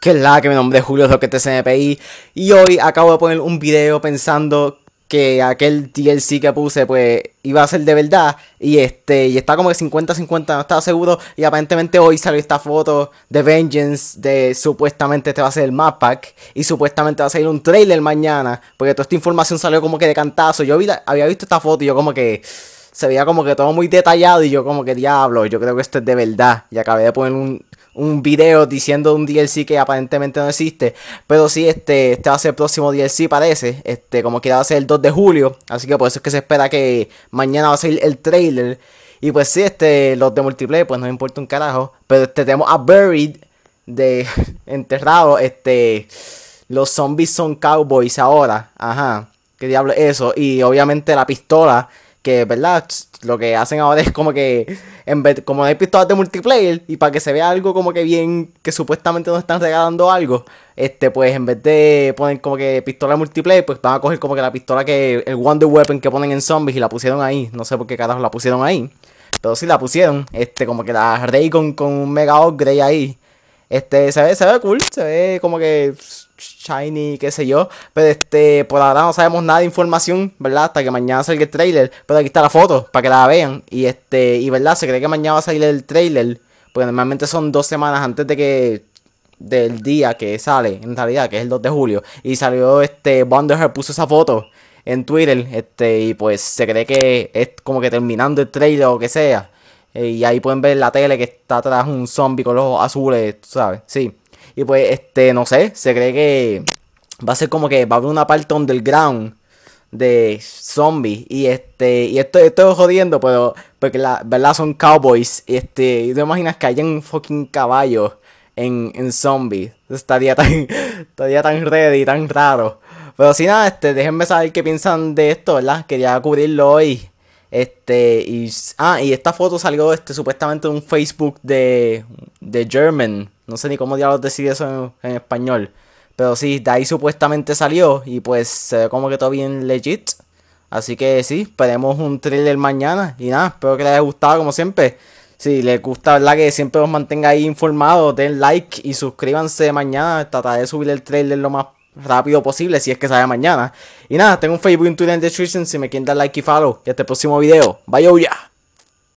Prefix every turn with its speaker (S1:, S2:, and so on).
S1: Que es la que me nombre es Julio Roquete CNPI y hoy acabo de poner un video pensando que aquel DLC que puse pues iba a ser de verdad y este y está como que 50-50 no estaba seguro y aparentemente hoy salió esta foto de Vengeance de supuestamente este va a ser el map pack y supuestamente va a salir un trailer mañana porque toda esta información salió como que de cantazo yo había visto esta foto y yo como que se veía como que todo muy detallado y yo como que diablo yo creo que esto es de verdad y acabé de poner un un video diciendo un DLC que aparentemente no existe. Pero sí, este, este va a ser el próximo DLC, parece. Este, como que va a ser el 2 de julio. Así que por eso es que se espera que mañana va a salir el trailer. Y pues sí, este, los de multiplayer, pues no me importa un carajo. Pero este, tenemos a Buried de enterrado. Este. Los zombies son cowboys ahora. Ajá. ¿Qué diablo eso? Y obviamente la pistola que, ¿verdad? Lo que hacen ahora es como que, en vez, como no hay pistolas de multiplayer, y para que se vea algo como que bien, que supuestamente nos están regalando algo, este, pues en vez de poner como que pistola multiplayer, pues van a coger como que la pistola que, el Wonder Weapon que ponen en Zombies y la pusieron ahí. No sé por qué carajo la pusieron ahí, pero sí la pusieron, este, como que la rey con un Mega Upgrade ahí. Este, se ve, se ve cool, se ve como que shiny, qué sé yo. Pero este, por ahora no sabemos nada de información, ¿verdad? Hasta que mañana salga el trailer. Pero aquí está la foto, para que la vean. Y este, y verdad, se cree que mañana va a salir el trailer. Porque normalmente son dos semanas antes de que. Del día que sale, en realidad, que es el 2 de julio. Y salió este. Her puso esa foto en Twitter. Este. Y pues se cree que es como que terminando el trailer o que sea eh, y ahí pueden ver la tele que está atrás un zombie con los ojos azules, sabes, sí. Y pues, este, no sé, se cree que va a ser como que va a haber una parte underground de zombies. Y este, y esto estoy jodiendo, pero, porque la verdad son cowboys. Y este, y te imaginas que hayan un fucking caballo en, zombies. Estaría tan, estaría tan ready, tan raro. Pero si nada, este, déjenme saber qué piensan de esto, ¿verdad? Quería cubrirlo hoy. Este, y, ah, y esta foto salió este, supuestamente de un Facebook de, de German. No sé ni cómo diablos decir eso en, español. Pero sí, de ahí supuestamente salió. Y pues se ve como que todo bien legit. Así que sí, esperemos un trailer mañana. Y nada, espero que les haya gustado como siempre. Si les gusta, ¿verdad? Que siempre os mantenga ahí informados. Den like y suscríbanse mañana. Trataré de subir el trailer lo más rápido posible si es que sale mañana. Y nada, tengo un Facebook, un Twitter en description si me quieren dar like y follow. Y hasta el próximo video. Bye, ya.